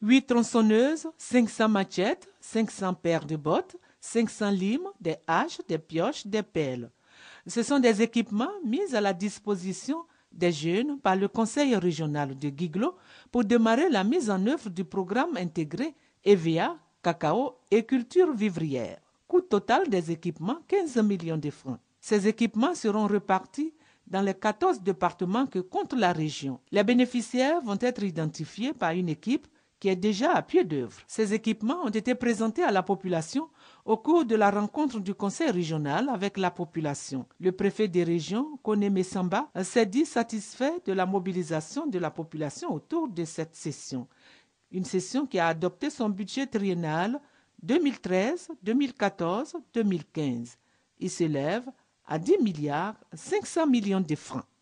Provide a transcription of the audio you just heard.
8 tronçonneuses, 500 machettes, 500 paires de bottes, 500 limes, des haches, des pioches, des pelles. Ce sont des équipements mis à la disposition des jeunes par le Conseil régional de Guiglo pour démarrer la mise en œuvre du programme intégré EVA, cacao et culture vivrière. Coût total des équipements 15 millions de francs. Ces équipements seront répartis dans les 14 départements que compte la région. Les bénéficiaires vont être identifiés par une équipe qui est déjà à pied d'œuvre. Ces équipements ont été présentés à la population au cours de la rencontre du Conseil régional avec la population. Le préfet des régions, Kone Messamba, s'est dit satisfait de la mobilisation de la population autour de cette session. Une session qui a adopté son budget triennal 2013, 2014, 2015. Il s'élève à 10 milliards 500 millions de francs.